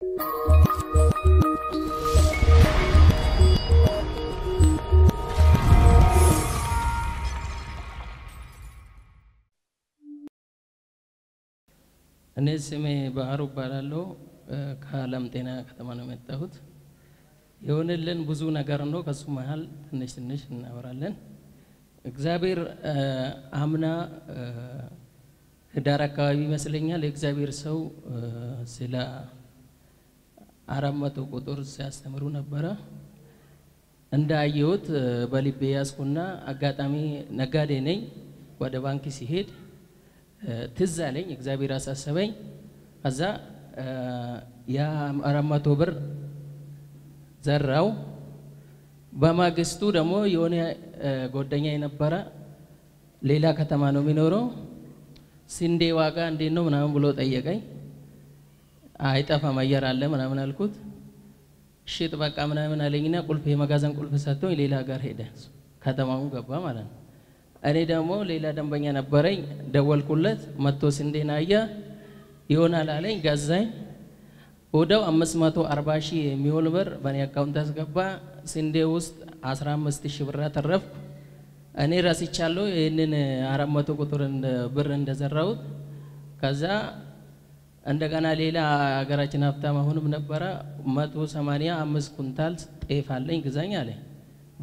እኔ ስሜ ባህሩ እባላለሁ። ከአለም ጤና ከተማ ነው የመጣሁት። የሆነልን ብዙ ነገር ነው። ከሱ መሀል ትንሽ ትንሽ እናወራለን። እግዚአብሔር አምና ህዳር አካባቢ ይመስለኛል የእግዚአብሔር ሰው ስለ አራት መቶ ቁጥር ሲያስተምሩ ነበረ። እንዳየሁት በልቤ ያዝኩና አጋጣሚ ነጋዴ ነኝ። ወደ ባንክ ሲሄድ ትዝ አለኝ፣ እግዚአብሔር አሳሰበኝ። ከዛ ያ አራት መቶ ብር ዘራው። በማግስቱ ደግሞ የሆነ ጓደኛ የነበረ ሌላ ከተማ ነው የሚኖረው ስንዴ ዋጋ እንዴት ነው ምናምን ብሎ ጠየቀኝ። አይጠፋም አየር አለ ምናምን አልኩት። ሽጥ በቃ ምናምን አለኝና ቁልፍ የመጋዘን ቁልፍ ሰጥቶኝ ሌላ ሀገር ሄደ። ከተማውን ገባ ማለት ነው። እኔ ደግሞ ሌላ ደንበኛ ነበረኝ። ደወልኩለት፣ መጥቶ ስንዴን አየ፣ ይሆናል አለኝ፣ ገዛኝ። ወደው 540 ሺህ የሚሆን ብር በእኔ አካውንት አስገባ። ስንዴ ውስጥ 15 ሺህ ብር አተረፍኩ። እኔ ረስቻለሁ ይህንን 400 ቁጥር ብር እንደዘራሁት ከዛ እንደገና ሌላ ሀገራችን ሀብታም አሁንም ነበረ መቶ ሰማኒያ አምስት ኩንታል ጤፍ አለኝ ግዛኝ አለ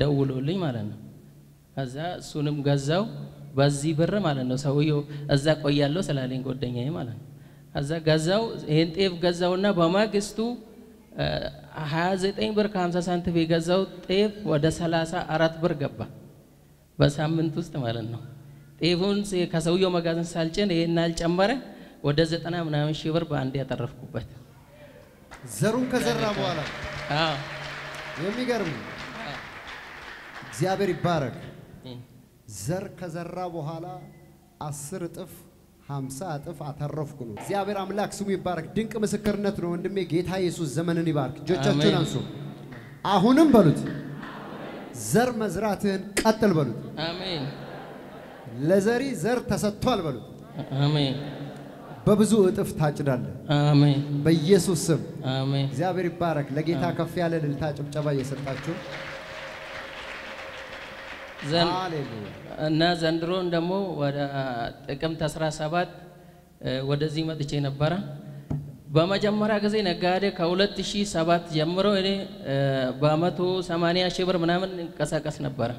ደውሎልኝ ማለት ነው። ከዛ እሱንም ገዛው በዚህ ብር ማለት ነው። ሰውየው እዛ ቆያለሁ ስላለኝ ጎደኛ ማለት ነው። ከዛ ገዛው ይህን ጤፍ ገዛውና በማግስቱ 29 ብር ከ50 ሳንቲም የገዛው ጤፍ ወደ 34 ብር ገባ በሳምንት ውስጥ ማለት ነው። ጤፉን ከሰውየው መጋዘን ሳልጭን ይህን አልጨመረ ወደ ዘጠና ምናምን ሺህ ብር በአንድ ያተረፍኩበት ዘሩን ከዘራ በኋላ የሚገርም እግዚአብሔር ይባረክ። ዘር ከዘራ በኋላ አስር እጥፍ ሀምሳ እጥፍ አተረፍኩ ነው። እግዚአብሔር አምላክ ስሙ ይባረክ። ድንቅ ምስክርነት ነው ወንድሜ። ጌታ ኢየሱስ ዘመንን ይባርክ። እጆቻችሁን አንሱ። አሁንም በሉት ዘር መዝራትህን ቀጥል በሉት። አሜን። ለዘሪ ዘር ተሰጥቷል በሉት። አሜን። በብዙ እጥፍ ታጭዳለህ። አሜን። በኢየሱስ ስም አሜን። እግዚአብሔር ይባረክ። ለጌታ ከፍ ያለ ልልታ ጭብጨባ እየሰጣችሁ እና ዘንድሮን ደግሞ ወደ ጥቅምት 17 ወደዚህ መጥቼ ነበረ። በመጀመሪያ ጊዜ ነጋዴ ከ2007 ጀምሮ እኔ በመቶ 180 ሺህ ብር ምናምን እንቀሳቀስ ነበረ።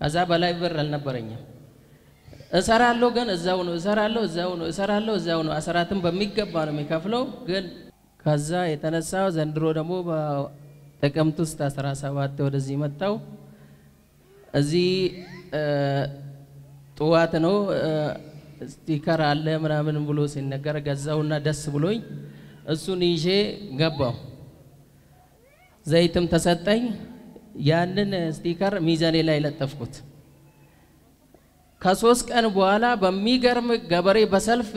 ከዛ በላይ ብር አልነበረኝም። እሰራለሁ ግን እዛው ነው እሰራለሁ እዛው ነው እሰራለሁ እዛው ነው። አሰራትም በሚገባ ነው የሚከፍለው። ግን ከዛ የተነሳ ዘንድሮ ደግሞ በጥቅምት ውስጥ 17 ወደዚህ መጣው። እዚህ ጥዋት ነው ስቲከር አለ ምናምን ብሎ ሲነገር ገዛውና ደስ ብሎኝ እሱን ይዤ ገባው። ዘይትም ተሰጠኝ። ያንን ስቲከር ሚዛኔ ላይ ለጠፍኩት። ከሶስት ቀን በኋላ በሚገርም ገበሬ በሰልፍ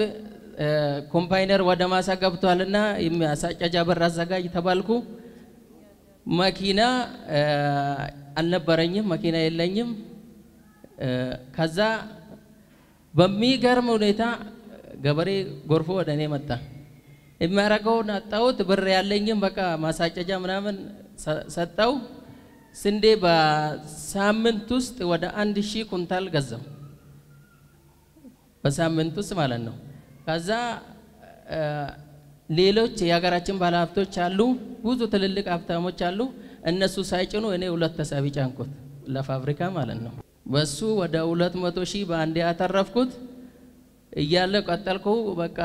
ኮምፓይነር ወደ ማሳ ገብቷልና የሚያሳጨጃ በር አዘጋጅ ተባልኩ። መኪና አልነበረኝም፣ መኪና የለኝም። ከዛ በሚገርም ሁኔታ ገበሬ ጎርፎ ወደ እኔ መጣ። የሚያደርገውን አጣሁት። ብር ያለኝም በቃ ማሳጨጃ ምናምን ሰጠው። ስንዴ በሳምንት ውስጥ ወደ አንድ ሺህ ኩንታል ገዛው። በሳምንት ውስጥ ማለት ነው። ከዛ ሌሎች የሀገራችን ባለሀብቶች አሉ፣ ብዙ ትልልቅ ሀብታሞች አሉ። እነሱ ሳይጭኑ እኔ ሁለት ተሳቢ ጫንኩት ለፋብሪካ ማለት ነው። በሱ ወደ ሁለት መቶ ሺህ በአንዴ ያተረፍኩት እያለ ቀጠልኩ። በቃ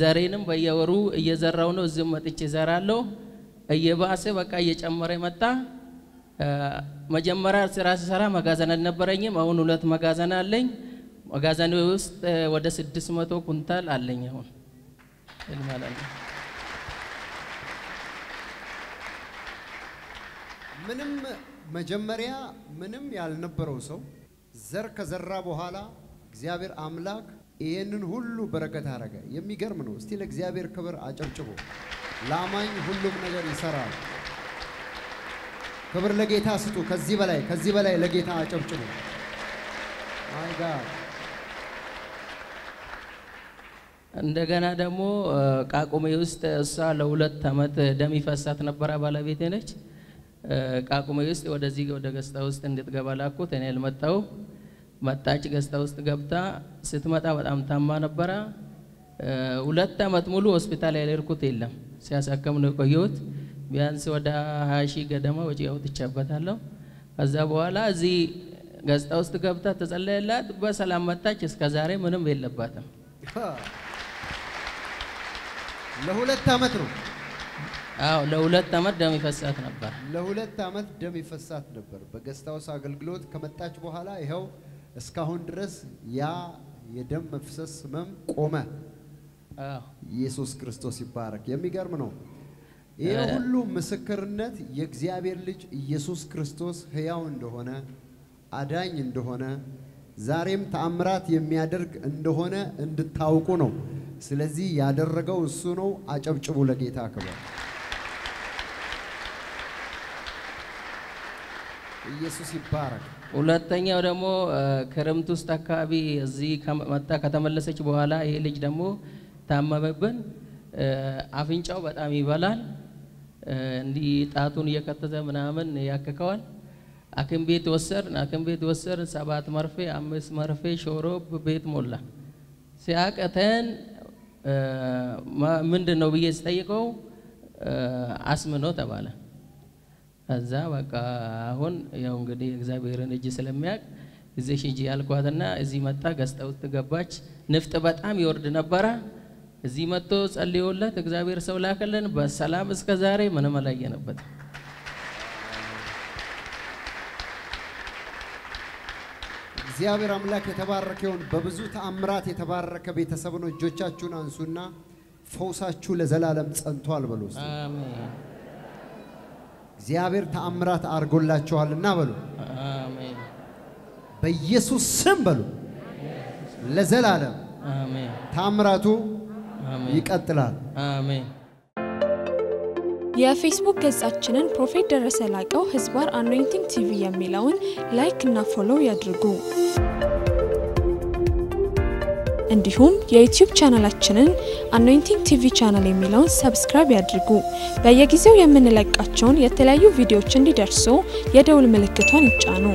ዘሬንም በየወሩ እየዘራው ነው። እዚህም መጥቼ እዘራለሁ። እየባሰ በቃ እየጨመረ መጣ። መጀመሪያ ስራ ስሰራ መጋዘን አልነበረኝም። አሁን ሁለት መጋዘን አለኝ። መጋዘን ውስጥ ወደ 600 ኩንታል አለኝ አሁን ምንም መጀመሪያ ምንም ያልነበረው ሰው ዘር ከዘራ በኋላ እግዚአብሔር አምላክ ይሄንን ሁሉ በረከት አረገ። የሚገርም ነው። እስቲ ለእግዚአብሔር ክብር አጨብጭቦ። ለአማኝ ሁሉም ነገር ይሰራል። ክብር ለጌታ ስጡ። ከዚህ በላይ ከዚህ በላይ ለጌታ አጨብጭቦ ማይ ጋድ እንደገና ደግሞ ቃቁሜ ውስጥ እሷ ለሁለት ዓመት ደም ይፈሳት ነበረ። ባለቤቴ ነች። ቃቁሜ ውስጥ ወደዚህ ወደ ገስታ ውስጥ እንድትገባ ላኩት። እኔ ልመጣው መጣች። ገስታ ውስጥ ገብታ ስትመጣ በጣም ታማ ነበረ። ሁለት ዓመት ሙሉ ሆስፒታል ያልሄድኩት የለም። ሲያሳከም ነው የቆየሁት። ቢያንስ ወደ ሀያ ሺህ ገደማ ወጪ አውጥቼበታለሁ። ከዛ በኋላ እዚህ ገጽታ ውስጥ ገብታ ተጸለየላት። በሰላም መጣች። እስከ ዛሬ ምንም የለባትም። ለሁለት ዓመት ነው። አዎ ለሁለት ዓመት ደም ይፈሳት ነበር። ለሁለት ዓመት ደም ይፈሳት ነበር። በገስታውስ አገልግሎት ከመጣች በኋላ ይኸው እስካሁን ድረስ ያ የደም መፍሰስ ህመም ቆመ። ኢየሱስ ክርስቶስ ይባረክ። የሚገርም ነው። ይህ ሁሉ ምስክርነት የእግዚአብሔር ልጅ ኢየሱስ ክርስቶስ ህያው እንደሆነ አዳኝ እንደሆነ ዛሬም ተአምራት የሚያደርግ እንደሆነ እንድታውቁ ነው። ስለዚህ ያደረገው እሱ ነው። አጨብጭቡ ለጌታ ክብር። ኢየሱስ ይባረክ። ሁለተኛው ደግሞ ክረምት ውስጥ አካባቢ እዚህ መጣ ከተመለሰች በኋላ ይሄ ልጅ ደግሞ ታመመብን። አፍንጫው በጣም ይበላል፣ እንዲህ ጣቱን እየከተተ ምናምን ያክከዋል። ሐኪም ቤት ወሰድን። ሐኪም ቤት ወሰድን። ሰባት መርፌ፣ አምስት መርፌ፣ ሾሮብ ቤት ሞላ። ሲያቅተን ምንድን ነው ብዬ ስጠይቀው አስም ተባለ። ከዛ በቃ አሁን ያው እንግዲህ እግዚአብሔርን እጅ ስለሚያውቅ እዚህ ሂጂ ያልኳትና እዚህ መጣ ገዝታ ውስጥ ገባች። ንፍጥ በጣም ይወርድ ነበረ። እዚህ መጥቶ ጸልዮለት እግዚአብሔር ሰው ላከልን። በሰላም እስከ ዛሬ ምንም አላየንበትም። እግዚአብሔር አምላክ የተባረከውን በብዙ ተአምራት የተባረከ ቤተሰብ ነው። እጆቻችሁን አንሱና ፈውሳችሁ ለዘላለም ጸንቷል በሉ። እግዚአብሔር ተአምራት አድርጎላችኋልና በሉ። በኢየሱስ ስም በሉ። ለዘላለም ተአምራቱ ይቀጥላል። አሜን። የፌስቡክ ገጻችንን ፕሮፌት ደረሰ ላቀው ህዝባር አኖይንቲንግ ቲቪ የሚለውን ላይክ እና ፎሎው ያድርጉ። እንዲሁም የዩትዩብ ቻናላችንን አኖይንቲንግ ቲቪ ቻናል የሚለውን ሰብስክራይብ ያድርጉ። በየጊዜው የምንለቃቸውን የተለያዩ ቪዲዮዎች እንዲደርሱ የደውል ምልክቷን ይጫኑ።